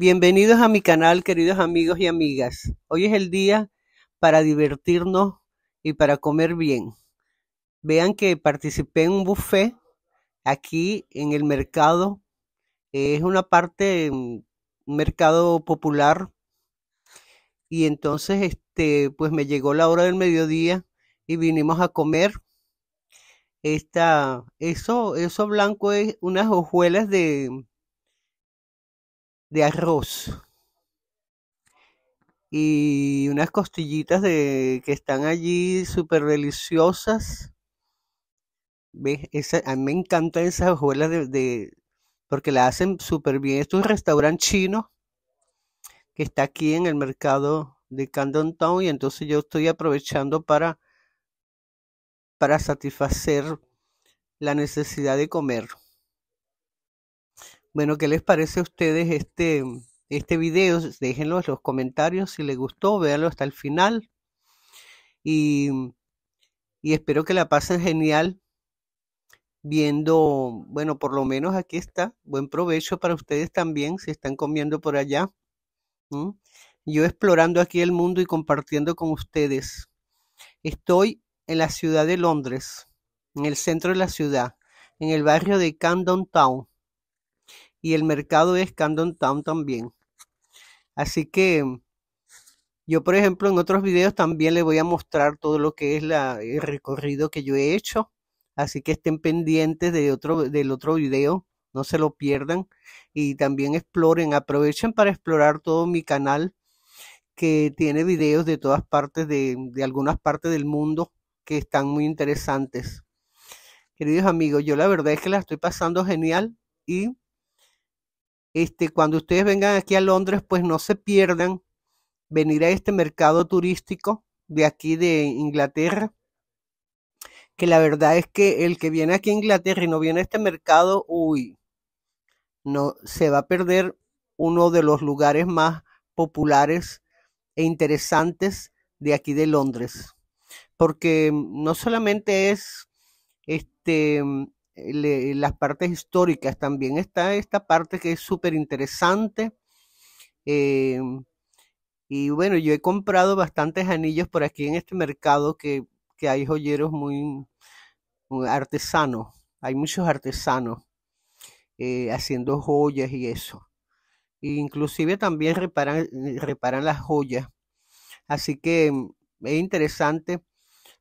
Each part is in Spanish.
Bienvenidos a mi canal, queridos amigos y amigas. Hoy es el día para divertirnos y para comer bien. Vean que participé en un buffet aquí en el mercado. Es una parte, mm, un mercado popular. Y entonces, este, pues me llegó la hora del mediodía y vinimos a comer. Esta, eso, eso blanco es unas hojuelas de, de arroz y unas costillitas de que están allí súper deliciosas. a mí me encantan esas hojuelas de, porque la hacen súper bien. Esto es un restaurante chino que está aquí en el mercado de Canton Town y entonces yo estoy aprovechando para, para satisfacer la necesidad de comer. Bueno, ¿qué les parece a ustedes este, este video? Déjenlo en los comentarios si les gustó, véanlo hasta el final. Y, espero que la pasen genial viendo, bueno, por lo menos aquí está. Buen provecho para ustedes también si están comiendo por allá. Yo explorando aquí el mundo y compartiendo con ustedes. Estoy en la ciudad de Londres, en el centro de la ciudad, en el barrio de Camden Town y el mercado es Camden Town también. Así que yo, por ejemplo, en otros videos también les voy a mostrar todo lo que es el recorrido que yo he hecho. Así que estén pendientes de otro, del otro video, no se lo pierdan. Y también exploren, aprovechen para explorar todo mi canal que tiene videos de todas partes, de, de algunas partes del mundo que están muy interesantes. Queridos amigos, yo la verdad es que la estoy pasando genial y este, cuando ustedes vengan aquí a Londres, pues no se pierdan venir a este mercado turístico de aquí de Inglaterra, que la verdad es que el que viene aquí a Inglaterra y no viene a este mercado, uy, no se va a perder uno de los lugares más populares e interesantes de aquí de Londres, porque no solamente es este las partes históricas también está esta parte que es súper interesante. Eh, y bueno, yo he comprado bastantes anillos por aquí en este mercado que, hay joyeros muy, artesanos. Hay muchos artesanos eh, haciendo joyas y eso. inclusive también reparan, reparan las joyas. Así que mm, es interesante.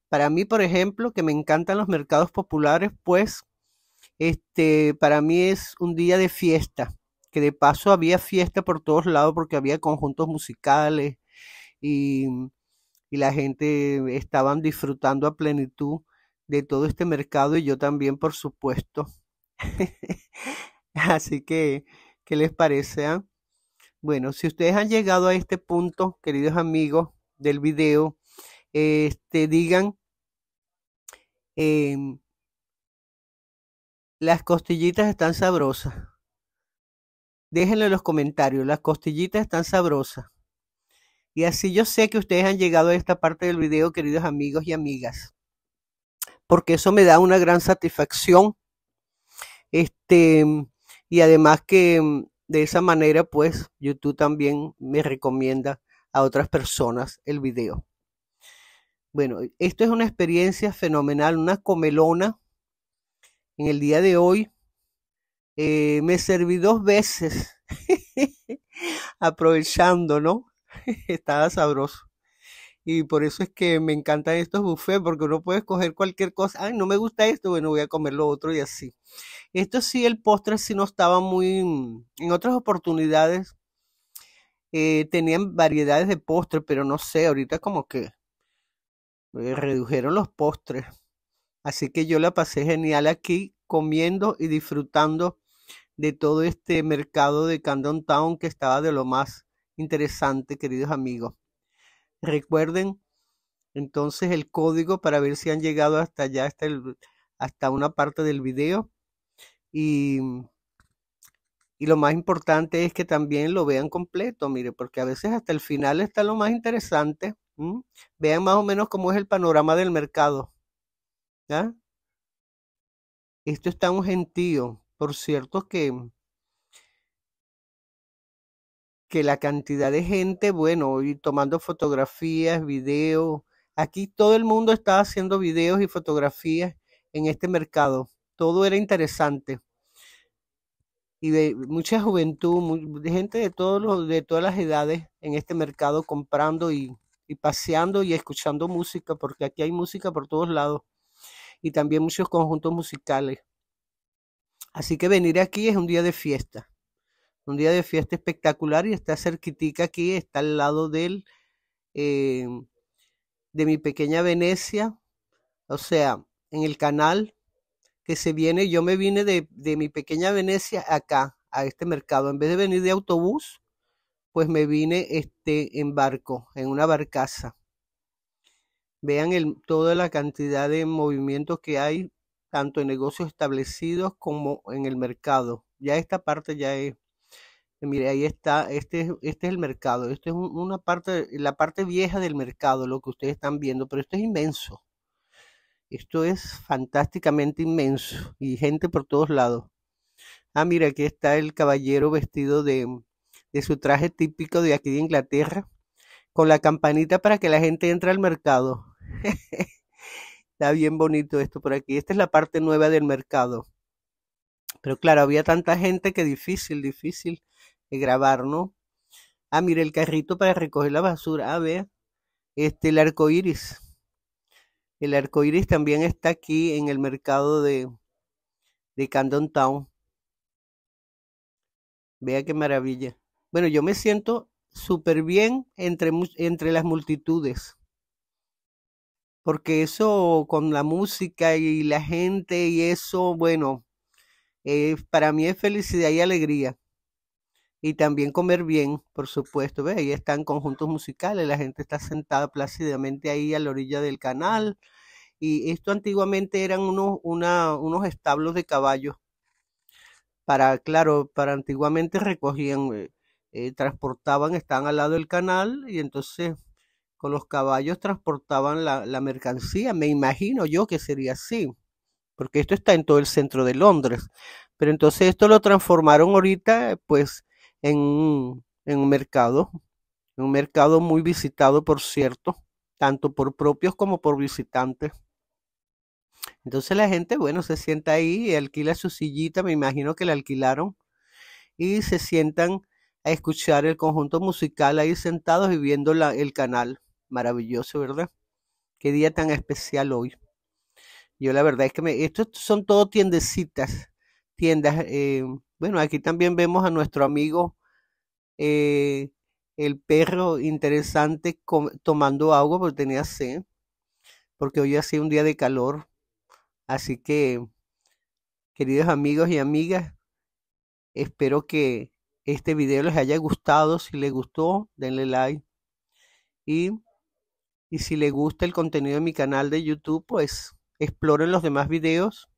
Para mí, por ejemplo, que me encantan los mercados populares, pues este, para mí es un día de fiesta, que de paso había fiesta por todos lados porque había conjuntos musicales y, la gente estaban disfrutando a plenitud de todo este mercado y yo también, por supuesto. Así que, ¿qué les parece? Ah? Bueno, si ustedes han llegado a este punto, queridos amigos del video, este, digan em, las costillitas están sabrosas. Déjenlo en los comentarios. Las costillitas están sabrosas. Y así yo sé que ustedes han llegado a esta parte del video, queridos amigos y amigas. Porque eso me da una gran satisfacción. Este, y además que mm, de esa manera, pues, YouTube también me recomienda a otras personas el video. Bueno, esto es una experiencia fenomenal, una comelona en el día de hoy. Eh, me serví dos veces, aprovechando, ¿no? Estaba sabroso. Y por eso es que me encantan estos buffets, porque uno puede escoger cualquier cosa. Ay, no me gusta esto, bueno, voy a comer lo otro y así. Esto sí, el postre sí no estaba muy... Mm, en otras oportunidades eh, tenían variedades de postres, pero no sé, ahorita como que eh, redujeron los postres. Así que yo la pasé genial aquí comiendo y disfrutando de todo este mercado de Camden Town que estaba de lo más interesante, queridos amigos. Recuerden entonces el código para ver si han llegado hasta allá, hasta, hasta una parte del video. Y, y lo más importante es que también lo vean completo, mire, porque a veces hasta el final está lo más interesante. Vean más o menos cómo es el panorama del mercado. ¿ya? Esto es tan gentío. Por cierto que, que la cantidad de gente, bueno, y tomando fotografías, videos. Aquí todo el mundo estaba haciendo videos y fotografías en este mercado. Todo era interesante. Y de mucha juventud, de gente de, de todas las edades en este mercado comprando y, y paseando y escuchando música, porque aquí hay música por todos lados y también muchos conjuntos musicales. Así que venir aquí es un día de fiesta, un día de fiesta espectacular y está cerquitica aquí, está al lado del, eh, de mi pequeña Venecia, o sea, en el canal que se viene, yo me vine de, de mi pequeña Venecia acá, a este mercado, en vez de venir de autobús, pues me vine este, en barco, en una barcaza. Vean toda la cantidad de movimientos que hay, tanto en negocios establecidos como en el mercado. Ya esta parte ya es, mire, ahí está, este, este es el mercado, esto es una parte, la parte vieja del mercado, lo que ustedes están viendo, pero esto es inmenso. Esto es fantásticamente inmenso y gente por todos lados. Ah, mira, aquí está el caballero vestido de, de su traje típico de aquí de Inglaterra, con la campanita para que la gente entre al mercado. Está bien bonito esto por aquí. Esta es la parte nueva del mercado. Pero claro, había tanta gente que difícil, difícil de grabar, ¿no? Ah, mire, el carrito para recoger la basura. Ah, vea. Este, el arco iris. El arco iris también está aquí en el mercado de, de Camden Town. Vea qué maravilla. Bueno, yo me siento súper bien entre, entre las multitudes porque eso con la música y la gente y eso, bueno, eh, para mí es felicidad y alegría. Y también comer bien, por supuesto. ¿Ve? Ahí están conjuntos musicales, la gente está sentada plácidamente ahí a la orilla del canal. Y esto antiguamente eran unos, unos establos de caballos. Para, claro, para antiguamente recogían, eh, eh, transportaban, estaban al lado del canal y entonces con los caballos transportaban la, mercancía. Me imagino yo que sería así, porque esto está en todo el centro de Londres. Pero entonces esto lo transformaron ahorita pues en un, en mercado, un mercado muy visitado, por cierto, tanto por propios como por visitantes. Entonces la gente, bueno, se sienta ahí y alquila su sillita, me imagino que la alquilaron, y se sientan a escuchar el conjunto musical ahí sentados y viendo el canal maravilloso, ¿verdad? Qué día tan especial hoy. Yo la verdad es que me, estos son todo tiendecitas, tiendas. Eh, bueno, aquí también vemos a nuestro amigo eh, el perro interesante tomando agua porque tenía sed, porque hoy ha sido un día de calor. Así que, queridos amigos y amigas, espero que este video les haya gustado. Si les gustó, denle like. Y y si les gusta el contenido de mi canal de YouTube, pues exploren los demás videos.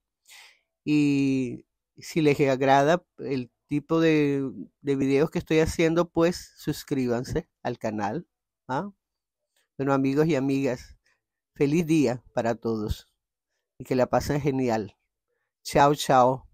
Y si les agrada el tipo de, videos que estoy haciendo, pues suscríbanse al canal. ¿ah? Bueno, amigos y amigas, feliz día para todos y que la pasen genial. Chao, chao.